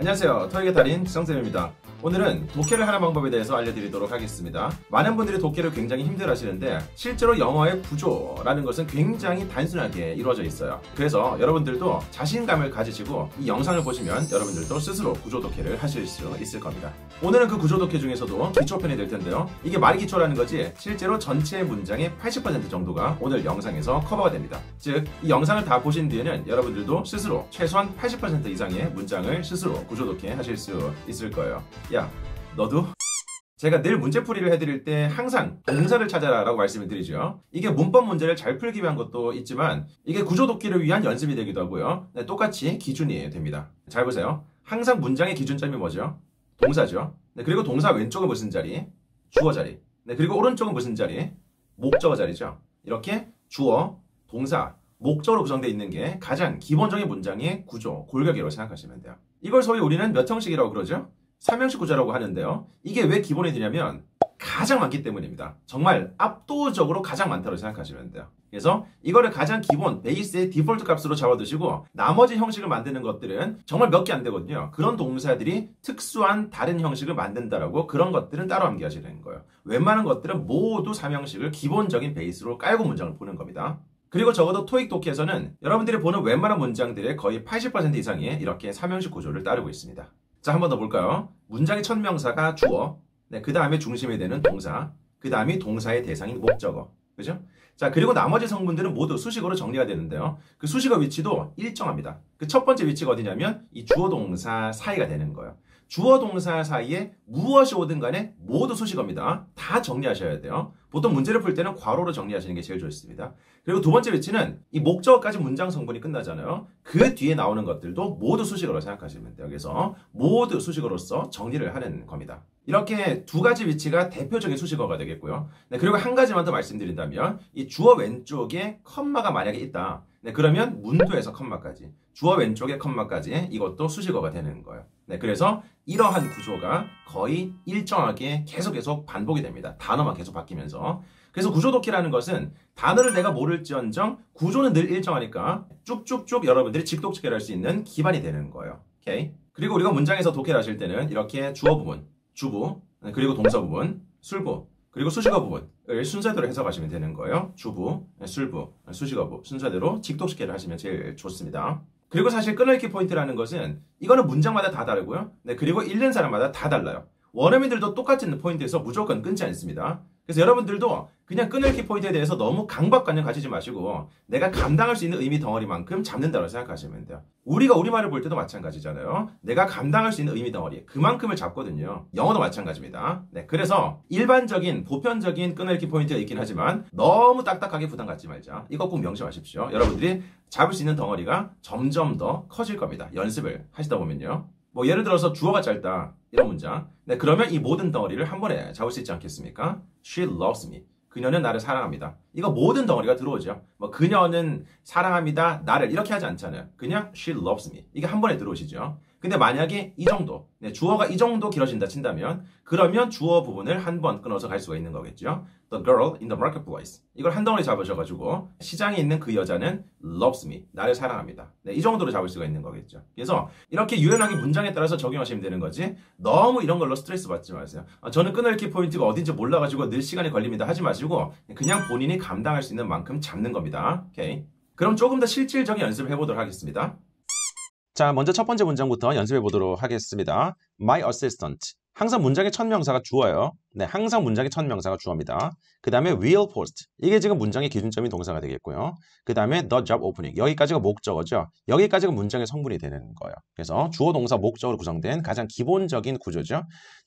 안녕하세요. 토익의 달인 지성쌤입니다. 오늘은 독해를 하는 방법에 대해서 알려드리도록 하겠습니다. 많은 분들이 독해를 굉장히 힘들어 하시는데 실제로 영어의 구조라는 것은 굉장히 단순하게 이루어져 있어요. 그래서 여러분들도 자신감을 가지시고 이 영상을 보시면 여러분들도 스스로 구조 독해를 하실 수 있을 겁니다. 오늘은 그 구조 독해 중에서도 기초편이 될 텐데요. 이게 말이 기초라는 거지 실제로 전체 문장의 80% 정도가 오늘 영상에서 커버가 됩니다. 즉, 이 영상을 다 보신 뒤에는 여러분들도 스스로 최소한 80% 이상의 문장을 스스로 구조 도킹 하실 수 있을 거예요. 야, 너도? 제가 늘 문제풀이를 해드릴 때 항상 동사를 찾아라 라고 말씀을 드리죠. 이게 문법 문제를 잘 풀기 위한 것도 있지만 이게 구조 돕기를 위한 연습이 되기도 하고요. 네, 똑같이 기준이 됩니다. 잘 보세요. 항상 문장의 기준점이 뭐죠? 동사죠. 네, 그리고 동사 왼쪽은 무슨 자리? 주어 자리. 네, 그리고 오른쪽은 무슨 자리? 목적어 자리죠. 이렇게 주어, 동사, 목적으로 구성되어 있는 게 가장 기본적인 문장의 구조, 골격이라고 생각하시면 돼요. 이걸 소위 우리는 몇 형식이라고 그러죠? 3형식 구조라고 하는데요. 이게 왜 기본이 되냐면 가장 많기 때문입니다. 정말 압도적으로 가장 많다고 생각하시면 돼요. 그래서 이거를 가장 기본 베이스의 디폴트 값으로 잡아두시고 나머지 형식을 만드는 것들은 정말 몇 개 안 되거든요. 그런 동사들이 특수한 다른 형식을 만든다라고 그런 것들은 따로 암기하시는 거예요. 웬만한 것들은 모두 3형식을 기본적인 베이스로 깔고 문장을 보는 겁니다. 그리고 적어도 토익 독해에서는 여러분들이 보는 웬만한 문장들의 거의 80% 이상이 이렇게 삼형식 구조를 따르고 있습니다. 자, 한 번 더 볼까요? 문장의 첫 명사가 주어, 네, 그 다음에 중심이 되는 동사, 그 다음이 동사의 대상인 목적어, 그죠? 자, 그리고 나머지 성분들은 모두 수식어로 정리가 되는데요. 그 수식어 위치도 일정합니다. 그 첫 번째 위치가 어디냐면 이 주어 동사 사이가 되는 거예요. 주어 동사 사이에 무엇이 오든 간에 모두 수식어입니다. 다 정리하셔야 돼요. 보통 문제를 풀 때는 괄호로 정리하시는 게 제일 좋습니다. 그리고 두 번째 위치는 이 목적까지 문장 성분이 끝나잖아요. 그 뒤에 나오는 것들도 모두 수식어로 생각하시면 돼요. 그래서 모두 수식어로서 정리를 하는 겁니다. 이렇게 두 가지 위치가 대표적인 수식어가 되겠고요. 네, 그리고 한 가지만 더 말씀드린다면 이 주어 왼쪽에 컴마가 만약에 있다. 네, 그러면 문도에서 컴마까지 주어 왼쪽에 컴마까지 이것도 수식어가 되는 거예요. 네, 그래서 이러한 구조가 거의 일정하게 계속 계속 반복이 됩니다. 단어만 계속 바뀌면서. 그래서 구조독해라는 것은 단어를 내가 모를지언정 구조는 늘 일정하니까 쭉쭉쭉 여러분들이 직독독해를 할수 있는 기반이 되는 거예요. 오케이? 그리고 우리가 문장에서 독해를 하실 때는 이렇게 주어 부분, 주부, 네, 그리고 동서 부분, 술부, 그리고 수식어 부분 순서대로 해석하시면 되는 거예요. 주부, 술부, 수식어 부 순서대로 직독식해를 하시면 제일 좋습니다. 그리고 사실 끊어읽기 포인트라는 것은 이거는 문장마다 다 다르고요. 네, 그리고 읽는 사람마다 다 달라요. 원어민들도 똑같은 포인트에서 무조건 끊지 않습니다. 그래서 여러분들도 그냥 끊을 키포인트에 대해서 너무 강박관념 가지지 마시고 내가 감당할 수 있는 의미 덩어리만큼 잡는다고 생각하시면 돼요. 우리가 우리말을 볼 때도 마찬가지잖아요. 내가 감당할 수 있는 의미 덩어리 그만큼을 잡거든요. 영어도 마찬가지입니다. 네, 그래서 일반적인 보편적인 끊을 키포인트가 있긴 하지만 너무 딱딱하게 부담 갖지 말자. 이거 꼭 명심하십시오. 여러분들이 잡을 수 있는 덩어리가 점점 더 커질 겁니다. 연습을 하시다 보면요. 뭐 예를 들어서 주어가 짧다 이런 문장. 네, 그러면 이 모든 덩어리를 한 번에 잡을 수 있지 않겠습니까? She loves me. 그녀는 나를 사랑합니다. 이거 모든 덩어리가 들어오죠. 뭐 그녀는 사랑합니다. 나를 이렇게 하지 않잖아요. 그냥 she loves me. 이게 한 번에 들어오시죠. 근데 만약에 이 정도, 네, 주어가 이 정도 길어진다 친다면 그러면 주어 부분을 한 번 끊어서 갈 수가 있는 거겠죠. The girl in the marketplace. 이걸 한 덩어리 잡으셔가지고 시장에 있는 그 여자는 loves me. 나를 사랑합니다. 네, 이 정도로 잡을 수가 있는 거겠죠. 그래서 이렇게 유연하게 문장에 따라서 적용하시면 되는 거지 너무 이런 걸로 스트레스 받지 마세요. 아, 저는 끊을 키 포인트가 어딘지 몰라가지고 늘 시간이 걸립니다 하지 마시고 그냥 본인이 감당할 수 있는 만큼 잡는 겁니다. 오케이. 그럼 조금 더 실질적인 연습을 해보도록 하겠습니다. 자, 먼저 첫 번째 문장부터 연습해 보도록 하겠습니다. My assistant. 항상 문장의 첫 명사가 주어요. 네, 항상 문장의 첫 명사가 주어입니다. 그 다음에 will post. 이게 지금 문장의 기준점인 동사가 되겠고요. 그 다음에 the job opening. 여기까지가 목적어죠. 여기까지가 문장의 성분이 되는 거예요. 그래서 주어, 동사, 목적으로 구성된 가장 기본적인 구조죠.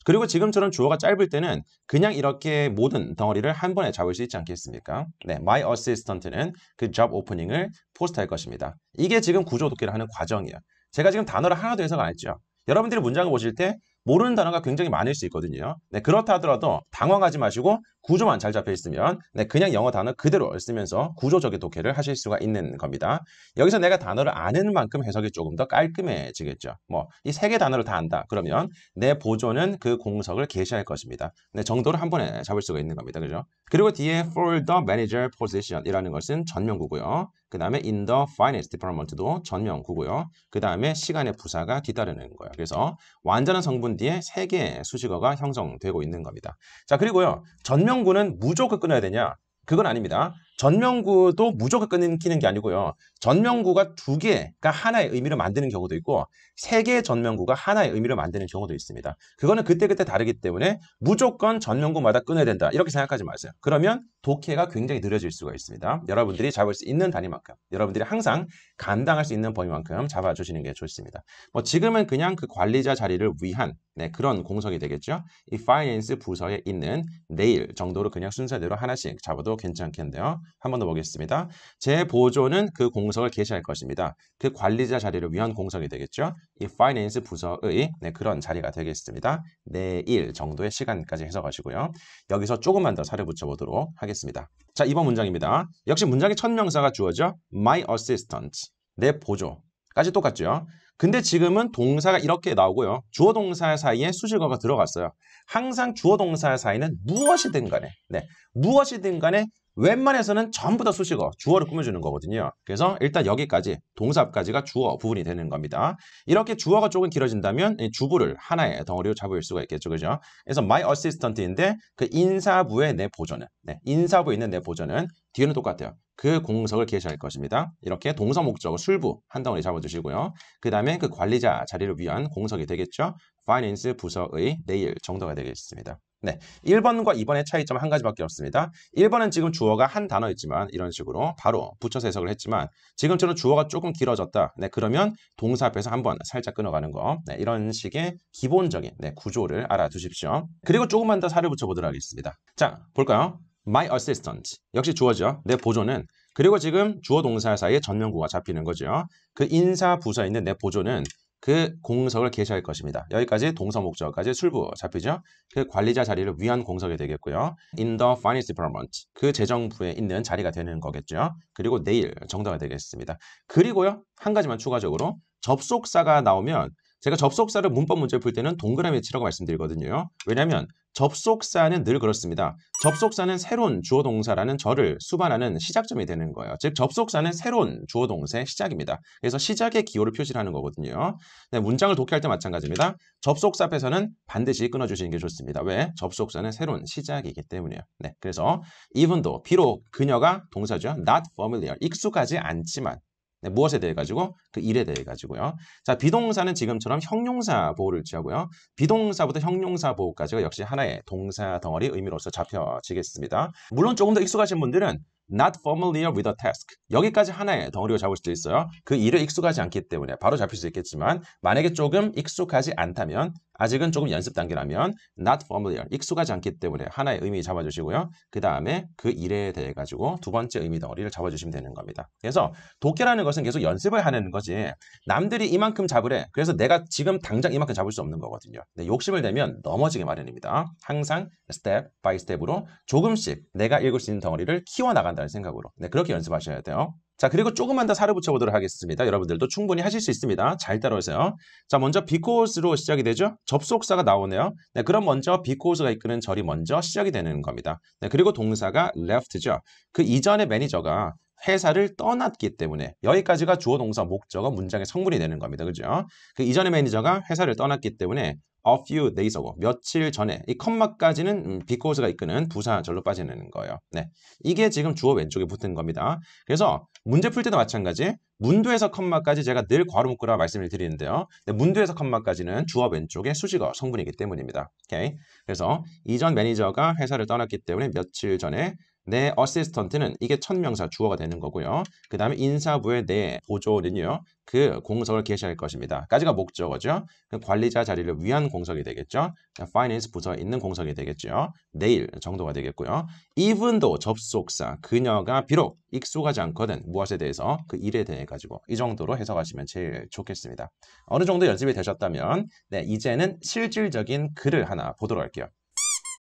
그리고 지금처럼 주어가 짧을 때는 그냥 이렇게 모든 덩어리를 한 번에 잡을 수 있지 않겠습니까? 네, my assistant는 그 job opening을 포스트할 것입니다. 이게 지금 구조 도기를 하는 과정이에요. 제가 지금 단어를 하나 더 해석 안 했죠. 여러분들이 문장을 보실 때 모르는 단어가 굉장히 많을 수 있거든요. 네, 그렇다 하더라도 당황하지 마시고 구조만 잘 잡혀 있으면 네, 그냥 영어 단어 그대로 쓰면서 구조적인 독해를 하실 수가 있는 겁니다. 여기서 내가 단어를 아는 만큼 해석이 조금 더 깔끔해지겠죠. 뭐 이 세 개 단어를 다 안다. 그러면 내 보조는 그 공석을 개시할 것입니다. 네, 정도를 한 번에 잡을 수가 있는 겁니다. 그죠? 그리고 뒤에 f o l d e r manager position 이라는 것은 전명구고요. 그 다음에 in the finance department도 전명구고요. 그 다음에 시간의 부사가 기다리는 거예요. 그래서 완전한 성분 뒤에 세 개의 수식어가 형성되고 있는 겁니다. 자 그리고요. 전명구는 무조건 끊어야 되냐? 그건 아닙니다. 전명구도 무조건 끊기는 게 아니고요. 전명구가 두 개가 하나의 의미를 만드는 경우도 있고 세 개의 전명구가 하나의 의미를 만드는 경우도 있습니다. 그거는 그때그때 다르기 때문에 무조건 전명구마다 끊어야 된다. 이렇게 생각하지 마세요. 그러면 독해가 굉장히 느려질 수가 있습니다. 여러분들이 잡을 수 있는 단위만큼 여러분들이 항상 감당할 수 있는 범위만큼 잡아주시는 게 좋습니다. 뭐 지금은 그냥 그 관리자 자리를 위한 네, 그런 공석이 되겠죠. 이 파이낸스 부서에 있는 내일 정도로 그냥 순서대로 하나씩 잡아도 괜찮겠는데요. 한번더 보겠습니다. 재보조는 그 공석을 개시할 것입니다. 그 관리자 자리를 위한 공석이 되겠죠. 이 파이낸스 부서의 네, 그런 자리가 되겠습니다. 내일 정도의 시간까지 해석하시고요. 여기서 조금만 더사례 붙여보도록 하겠습니다. 자, 이번 문장입니다. 역시 문장의 첫 명사가 주어져 my assistant, 내 보조까지 똑같죠. 근데 지금은 동사가 이렇게 나오고요. 주어 동사 사이에 수식어가 들어갔어요. 항상 주어 동사 사이는 무엇이든 간에, 네, 무엇이든 간에 웬만해서는 전부 다 수식어, 주어를 꾸며주는 거거든요. 그래서 일단 여기까지, 동사 까지가 주어 부분이 되는 겁니다. 이렇게 주어가 조금 길어진다면 주부를 하나의 덩어리로 잡을 수가 있겠죠. 그죠? 그래서 my assistant인데 그 인사부의 내 보조는, 네, 인사부에 있는 내 보조는 뒤에는 똑같아요. 그 공석을 개시할 것입니다. 이렇게 동사 목적어 술부 한 덩어리 잡아주시고요. 그 다음에 그 관리자 자리를 위한 공석이 되겠죠. finance 부서의 내일 정도가 되겠습니다. 네, 1번과 2번의 차이점 한 가지밖에 없습니다. 1번은 지금 주어가 한 단어였지만 이런 식으로 바로 붙여서 해석을 했지만 지금처럼 주어가 조금 길어졌다. 네, 그러면 동사 앞에서 한번 살짝 끊어가는 거. 네, 이런 식의 기본적인 네, 구조를 알아두십시오. 그리고 조금만 더 살을 붙여보도록 하겠습니다. 자, 볼까요? My assistant. 역시 주어죠. 내 보조는. 그리고 지금 주어 동사 사이에 전명구가 잡히는 거죠. 그 인사 부서에 있는 내 보조는 그 공석을 개시할 것입니다. 여기까지 동서 목적까지 출부 잡히죠. 그 관리자 자리를 위한 공석이 되겠고요. In the finance department 그 재정부에 있는 자리가 되는 거겠죠. 그리고 내일 정당화 되겠습니다. 그리고요 한 가지만 추가적으로 접속사가 나오면 제가 접속사를 문법 문제 풀 때는 동그라미 치라고 말씀드리거든요. 왜냐하면 접속사는 늘 그렇습니다. 접속사는 새로운 주어 동사라는 절을 수반하는 시작점이 되는 거예요. 즉 접속사는 새로운 주어 동사의 시작입니다. 그래서 시작의 기호를 표시하는 거거든요. 네, 문장을 독해할 때 마찬가지입니다. 접속사 앞에서는 반드시 끊어주시는 게 좋습니다. 왜? 접속사는 새로운 시작이기 때문에요. 네, 그래서 even though 비록 그녀가 동사죠. not familiar 익숙하지 않지만 네, 무엇에 대해 가지고 그 일에 대해 가지고요. 자 비동사는 지금처럼 형용사 보호를 취하고요. 비동사부터 형용사 보호까지가 역시 하나의 동사 덩어리 의미로서 잡혀지겠습니다. 물론 조금 더 익숙하신 분들은 not familiar with a task. 여기까지 하나의 덩어리로 잡을 수도 있어요. 그 일에 익숙하지 않기 때문에 바로 잡힐 수 있겠지만 만약에 조금 익숙하지 않다면 아직은 조금 연습 단계라면 not familiar, 익숙하지 않기 때문에 하나의 의미 잡아주시고요. 그 다음에 그 일에 대해 가지고 두 번째 의미 덩어리를 잡아주시면 되는 겁니다. 그래서 독해라는 것은 계속 연습을 하는 거지 남들이 이만큼 잡으래. 그래서 내가 지금 당장 이만큼 잡을 수 없는 거거든요. 욕심을 내면 넘어지게 마련입니다. 항상 step by step으로 조금씩 내가 읽을 수 있는 덩어리를 키워나간다는 생각으로 네, 그렇게 연습하셔야 돼요. 자 그리고 조금만 더 살을 붙여보도록 하겠습니다. 여러분들도 충분히 하실 수 있습니다. 잘 따라오세요. 자 먼저 비코스로 시작이 되죠. 접속사가 나오네요. 네, 그럼 먼저 비코스가 이끄는 절이 먼저 시작이 되는 겁니다. 네, 그리고 동사가 left죠. 그이전의 매니저가 회사를 떠났기 때문에 여기까지가 주어 동사 목적어 문장의 성분이 되는 겁니다. 그죠? 그 이전의 매니저가 회사를 떠났기 때문에 a few d a y s ago 며칠 전에 이 컴마까지는 음, because가 이끄는 부사절로 빠지는 거예요. 네, 이게 지금 주어 왼쪽에 붙은 겁니다. 그래서 문제 풀 때도 마찬가지 문도에서 컴마까지 제가 늘 괄호 묶으라 말씀을 드리는데요. 네, 문도에서 컴마까지는 주어 왼쪽에 수직어 성분이기 때문입니다. 오케이? 그래서 이전 매니저가 회사를 떠났기 때문에 며칠 전에 내 어시스턴트는 이게 천명사 주어가 되는 거고요. 그 다음에 인사부의 내 보조는요. 그 공석을 개시할 것입니다. 까지가 목적어죠. 그 관리자 자리를 위한 공석이 되겠죠. 파이낸스 그러니까 부서에 있는 공석이 되겠죠. 내일 정도가 되겠고요. 이분도 접속사 그녀가 비록 익숙하지 않거든 무엇에 대해서 그 일에 대해 가지고 이 정도로 해석하시면 제일 좋겠습니다. 어느 정도 연습이 되셨다면 네, 이제는 실질적인 글을 하나 보도록 할게요.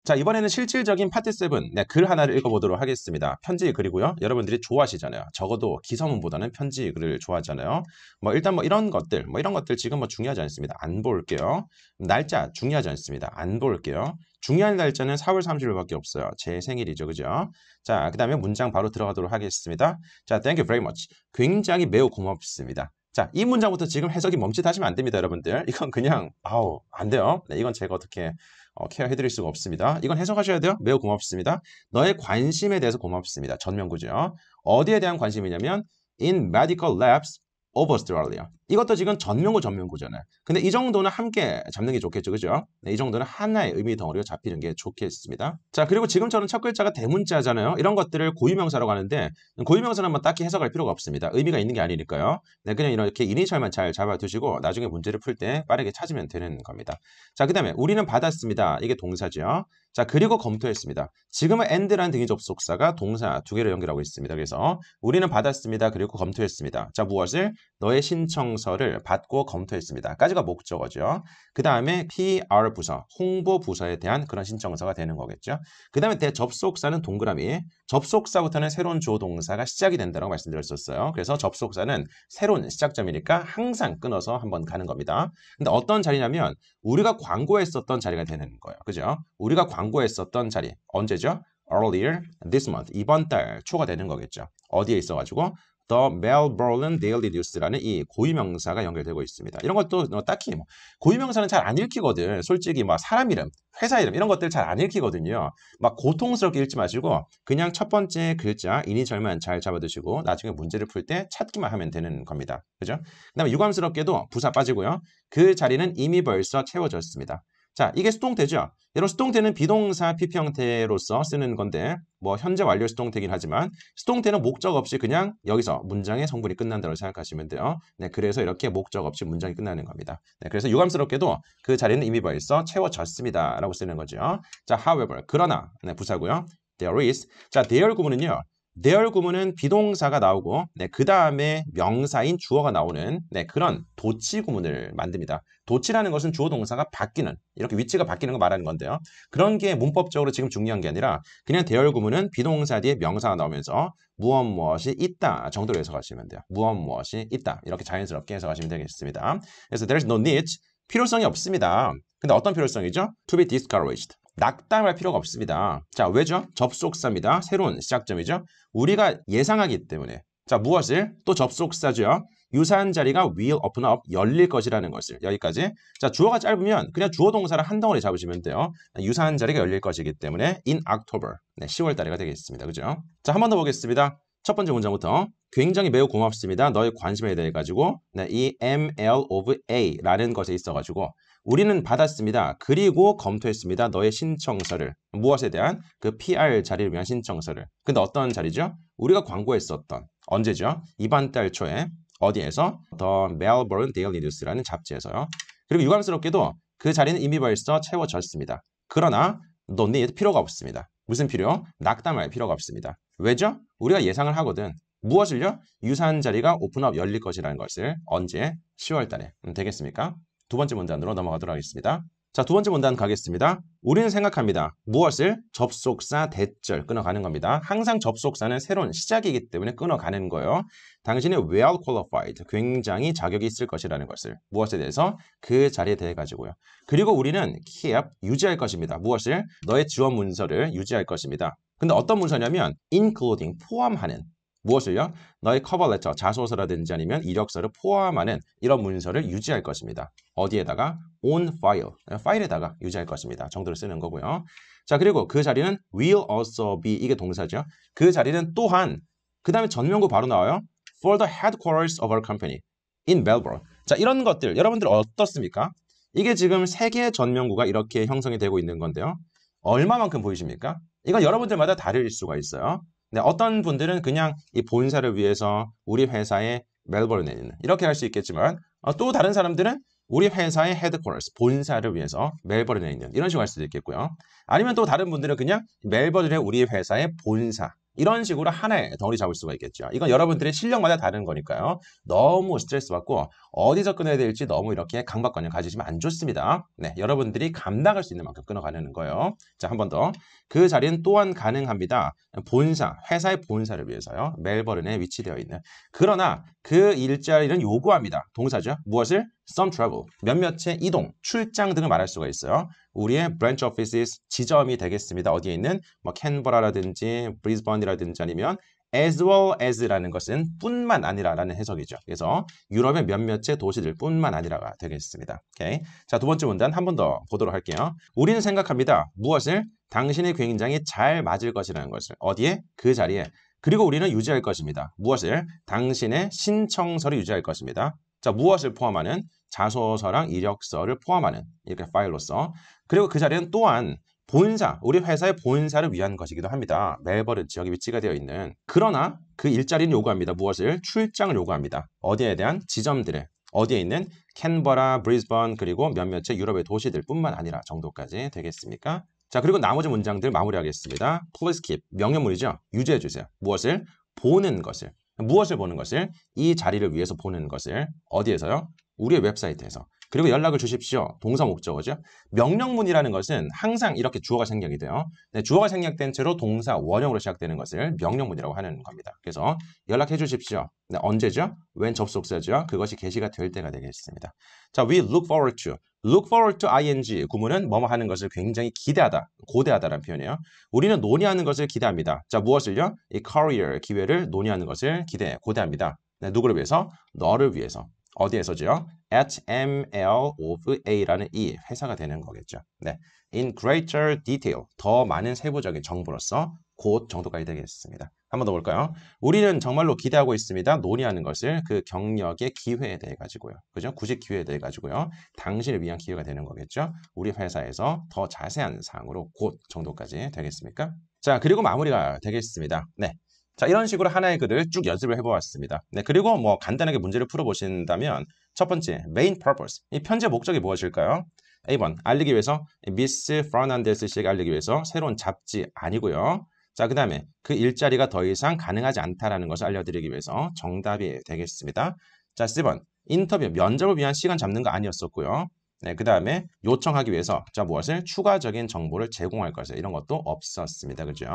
자 이번에는 실질적인 파트 7, 네, 글 하나를 읽어보도록 하겠습니다. 편지 글이고요. 여러분들이 좋아하시잖아요. 적어도 기서문보다는 편지 글을 좋아하잖아요. 뭐 일단 뭐 이런 것들, 뭐 이런 것들 지금 뭐 중요하지 않습니다. 안 볼게요. 날짜 중요하지 않습니다. 안 볼게요. 중요한 날짜는 4월 30일밖에 없어요. 제 생일이죠. 그죠? 자, 그 다음에 문장 바로 들어가도록 하겠습니다. 자, thank you very much. 굉장히 매우 고맙습니다. 자, 이 문장부터 지금 해석이 멈칫하시면 안 됩니다, 여러분들. 이건 그냥, 아우, 안 돼요. 네, 이건 제가 어떻게 어, 케어해드릴 수가 없습니다. 이건 해석하셔야 돼요. 매우 고맙습니다. 너의 관심에 대해서 고맙습니다. 전면구죠. 어디에 대한 관심이냐면 in medical labs of Australia. 이것도 지금 전명구 전명구잖아요. 근데 이 정도는 함께 잡는 게 좋겠죠. 그죠? 네, 이 정도는 하나의 의미 덩어리로 잡히는 게 좋겠습니다. 자, 그리고 지금처럼 첫 글자가 대문자잖아요. 이런 것들을 고유명사라고 하는데 고유명사는 뭐 딱히 해석할 필요가 없습니다. 의미가 있는 게 아니니까요. 네, 그냥 이렇게 이니셜만 잘 잡아두시고 나중에 문제를 풀 때 빠르게 찾으면 되는 겁니다. 자, 그 다음에 우리는 받았습니다. 이게 동사죠. 자, 그리고 검토했습니다. 지금은 and라는 등이 접속사가 동사 두 개를 연결하고 있습니다. 그래서 우리는 받았습니다. 그리고 검토했습니다. 자, 무엇을? 너의 신청서를 받고 검토했습니다. 까지가 목적어죠. 그 다음에 PR 부서, 홍보 부서에 대한 그런 신청서가 되는 거겠죠. 그 다음에 대접속사는 동그라미, 접속사부터는 새로운 조동사가 시작이 된다고 말씀드렸었어요. 그래서 접속사는 새로운 시작점이니까 항상 끊어서 한번 가는 겁니다. 근데 어떤 자리냐면 우리가 광고했었던 자리가 되는 거예요. 그죠? 우리가 광고 광고했었던 자리 언제죠? earlier this month 이번 달 초가 되는 거겠죠. 어디에 있어가지고 The Melbourne Daily News라는 이 고유명사가 연결되고 있습니다. 이런 것도 뭐 딱히 뭐 고유명사는 잘 안 읽히거든. 솔직히 막 사람 이름, 회사 이름 이런 것들 잘 안 읽히거든요. 막 고통스럽게 읽지 마시고 그냥 첫 번째 글자 이니셜만 잘 잡아두시고 나중에 문제를 풀 때 찾기만 하면 되는 겁니다. 그죠? 그다음에 유감스럽게도 부사 빠지고요. 그 자리는 이미 벌써 채워졌습니다. 자, 이게 수동태죠. 이런 수동태는 비동사 PP 형태로서 쓰는 건데 뭐 현재 완료 수동태긴 하지만 수동태는 목적 없이 그냥 여기서 문장의 성분이 끝난다고 생각하시면 돼요. 네, 그래서 이렇게 목적 없이 문장이 끝나는 겁니다. 네, 그래서 유감스럽게도 그 자리는 이미 벌써 채워졌습니다. 라고 쓰는 거죠. 자, however, 그러나 네, 부사고요. there is. 자, there 구문은요. 대열 구문은 비동사가 나오고 네, 그 다음에 명사인 주어가 나오는 네, 그런 도치 구문을 만듭니다. 도치라는 것은 주어 동사가 바뀌는 이렇게 위치가 바뀌는 거 말하는 건데요. 그런 게 문법적으로 지금 중요한 게 아니라 그냥 대열 구문은 비동사 뒤에 명사가 나오면서 무엇 무엇이 있다 정도로 해석하시면 돼요. 무엇 무엇이 있다 이렇게 자연스럽게 해석하시면 되겠습니다. 그래서 there's no need 필요성이 없습니다. 근데 어떤 필요성이죠? To be discouraged 낙담할 필요가 없습니다. 자, 왜죠? 접속사입니다. 새로운 시작점이죠. 우리가 예상하기 때문에. 자, 무엇을? 또 접속사죠. 유사한 자리가 will open up 열릴 것이라는 것을 여기까지 자 주어가 짧으면 그냥 주어 동사를 한 덩어리 잡으시면 돼요 유사한 자리가 열릴 것이기 때문에 in October 네, 10월 달에가 되겠습니다 그죠 자한 번 더 보겠습니다 첫 번째 문장부터 굉장히 매우 고맙습니다 너의 관심에 대해 가지고 네, 이 ML of A라는 것에 있어 가지고 우리는 받았습니다. 그리고 검토했습니다. 너의 신청서를. 무엇에 대한? 그 PR 자리를 위한 신청서를. 근데 어떤 자리죠? 우리가 광고했었던. 언제죠? 이번 달 초에 어디에서? 더 멜버른 데일리 뉴스라는 잡지에서요. 그리고 유감스럽게도 그 자리는 이미 벌써 채워졌습니다. 그러나 너네 필요가 없습니다. 무슨 필요? 낙담할 필요가 없습니다. 왜죠? 우리가 예상을 하거든. 무엇을요? 유사한 자리가 오픈업 열릴 것이라는 것을 언제? 10월 달에 음, 되겠습니까? 두 번째 문단으로 넘어가도록 하겠습니다. 자, 두 번째 문단 가겠습니다. 우리는 생각합니다. 무엇을? 접속사 대절 끊어가는 겁니다. 항상 접속사는 새로운 시작이기 때문에 끊어가는 거예요. 당신의 well qualified, 굉장히 자격이 있을 것이라는 것을 무엇에 대해서? 그 자리에 대해 가지고요. 그리고 우리는 keep, 유지할 것입니다. 무엇을? 너의 지원 문서를 유지할 것입니다. 근데 어떤 문서냐면 including, 포함하는 무엇을요? 너의 커버레터, 자소서라든지 아니면 이력서를 포함하는 이런 문서를 유지할 것입니다. 어디에다가? on file, 예, 파일에다가 유지할 것입니다. 정도를 쓰는 거고요. 자, 그리고 그 자리는 will also be, 이게 동사죠. 그 자리는 또한, 그 다음에 전명구 바로 나와요. for the headquarters of our company in Melbourne. 자, 이런 것들, 여러분들 어떻습니까? 이게 지금 세개의 전명구가 이렇게 형성이 되고 있는 건데요. 얼마만큼 보이십니까? 이건 여러분들마다 다를 수가 있어요. 근데 네, 어떤 분들은 그냥 이 본사를 위해서 우리 회사의 멜버른에 있는 이렇게 할 수 있겠지만 어, 또 다른 사람들은 우리 회사의 헤드코어스 본사를 위해서 멜버른에 있는 이런 식으로 할 수도 있겠고요. 아니면 또 다른 분들은 그냥 멜버른의 우리 회사의 본사 이런 식으로 한 해 덩어리 잡을 수가 있겠죠. 이건 여러분들의 실력마다 다른 거니까요. 너무 스트레스 받고 어디서 끊어야 될지 너무 이렇게 강박관념 가지시면 안 좋습니다. 네, 여러분들이 감당할 수 있는 만큼 끊어가는 거예요. 자, 한 번 더. 그 자리는 또한 가능합니다. 본사, 회사의 본사를 위해서요. 멜버른에 위치되어 있는. 그러나 그 일자리는 요구합니다. 동사죠. 무엇을? some travel, 몇몇의 이동, 출장 등을 말할 수가 있어요. 우리의 브랜 a 오피스 o 지점이 되겠습니다. 어디에 있는 뭐 캔버라라든지 브리즈번이라든지 아니면 as well as라는 것은 뿐만 아니라라는 해석이죠. 그래서 유럽의 몇몇의 도시들 뿐만 아니라가 되겠습니다. 오케이. 자, 두 번째 문단 한 번 더 보도록 할게요. 우리는 생각합니다. 무엇을 당신이 굉장히 잘 맞을 것이라는 것을 어디에 그 자리에 그리고 우리는 유지할 것입니다. 무엇을 당신의 신청서를 유지할 것입니다. 자, 무엇을 포함하는 자소서랑 이력서를 포함하는 이렇게 파일로서 그리고 그 자리는 또한 본사, 우리 회사의 본사를 위한 것이기도 합니다. 멜버른 지역에 위치가 되어 있는. 그러나 그 일자리는 요구합니다. 무엇을? 출장을 요구합니다. 어디에 대한 지점들을 어디에 있는 캔버라, 브리즈번 그리고 몇몇의 유럽의 도시들 뿐만 아니라 정도까지 되겠습니까? 자 그리고 나머지 문장들 마무리하겠습니다. 플리스킵 명예문이죠 유지해주세요. 무엇을? 보는 것을. 무엇을 보는 것을 이 자리를 위해서 보는 것을 어디에서요? 우리의 웹사이트에서 그리고 연락을 주십시오. 동사 목적어죠. 명령문이라는 것은 항상 이렇게 주어가 생략이 돼요. 네, 주어가 생략된 채로 동사 원형으로 시작되는 것을 명령문이라고 하는 겁니다. 그래서 연락해 주십시오. 네, 언제죠? 웬 접속사죠? 그것이 게시가 될 때가 되겠습니다. 자, we look forward to look forward to ing 구문은 뭐뭐 하는 것을 굉장히 기대하다, 고대하다라는 표현이에요. 우리는 논의하는 것을 기대합니다. 자, 무엇을요? 이 career, 기회를 논의하는 것을 기대해, 고대합니다. 네, 누구를 위해서? 너를 위해서. 어디에서죠? at ml of a라는 이 e, 회사가 되는 거겠죠. 네, in greater detail, 더 많은 세부적인 정보로서 곧 정도까지 되겠습니다. 한 번 더 볼까요? 우리는 정말로 기대하고 있습니다. 논의하는 것을 그 경력의 기회에 대해 가지고요. 그죠? 구직 기회에 대해 가지고요. 당신을 위한 기회가 되는 거겠죠? 우리 회사에서 더 자세한 사항으로 곧 정도까지 되겠습니까? 자, 그리고 마무리가 되겠습니다. 네. 자, 이런 식으로 하나의 글을 쭉 연습을 해보았습니다. 네, 그리고 뭐 간단하게 문제를 풀어보신다면 첫 번째, main purpose. 이편지의 목적이 무엇일까요? A번, 알리기 위해서 미스 프라난데스 씨에게 알리기 위해서 새로운 잡지 아니고요. 자, 그 다음에 그 일자리가 더 이상 가능하지 않다라는 것을 알려드리기 위해서 정답이 되겠습니다. 자, 7번. 인터뷰, 면접을 위한 시간 잡는 거 아니었었고요. 네, 그 다음에 요청하기 위해서 자 무엇을 추가적인 정보를 제공할 것을 이런 것도 없었습니다. 그죠?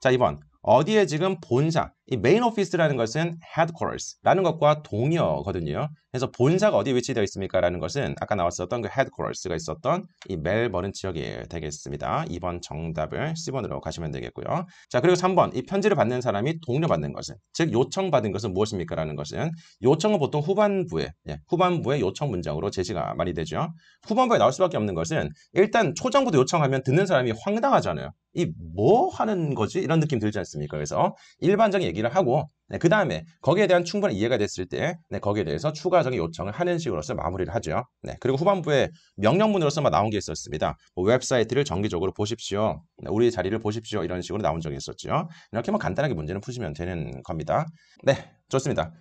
자, 2번. 어디에 지금 본사, 이 메인 오피스라는 것은 headquarters라는 것과 동의어거든요. 그래서 본사가 어디 에 위치되어 있습니까? 라는 것은 아까 나왔었던 그 headquarters가 있었던 이 멜버른 지역이 되겠습니다. 2번 정답을 10번으로 가시면 되겠고요. 자, 그리고 3번 이 편지를 받는 사람이 동료 받는 것은 즉 요청받은 것은 무엇입니까? 라는 것은 요청은 보통 후반부에 예, 후반부에 요청 문장으로 제시가 많이 되죠. 후반부에 나올 수밖에 없는 것은 일단 초장부도 요청하면 듣는 사람이 황당하잖아요. 이 뭐 하는 거지? 이런 느낌 들지 않습니까? 않습니까? 그래서 어, 일반적인 얘기를 하고 네, 그 다음에 거기에 대한 충분한 이해가 됐을 때 네, 거기에 대해서 추가적인 요청을 하는 식으로서 마무리를 하죠. 네, 그리고 후반부에 명령문으로서만 나온 게 있었습니다. 뭐 웹사이트를 정기적으로 보십시오. 네, 우리 자리를 보십시오. 이런 식으로 나온 적이 있었죠. 이렇게 뭐 간단하게 문제는 푸시면 되는 겁니다. 네, 좋습니다.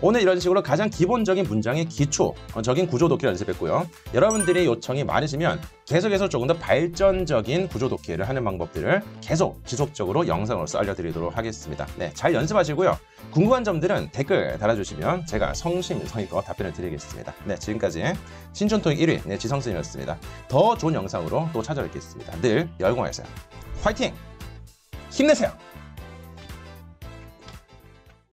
오늘 이런 식으로 가장 기본적인 문장의 기초적인 구조 독해를 연습했고요. 여러분들의 요청이 많으시면 계속해서 조금 더 발전적인 구조 독해를 하는 방법들을 계속 지속적으로 영상으로서 알려드리도록 하겠습니다. 네, 잘 연습하시고요. 궁금한 점들은 댓글 달아주시면 제가 성심성의껏 답변을 드리겠습니다. 네, 지금까지 신촌통익 1위 네, 지성쌤이었습니다. 더 좋은 영상으로 또 찾아뵙겠습니다. 늘 열공하세요. 화이팅! 힘내세요!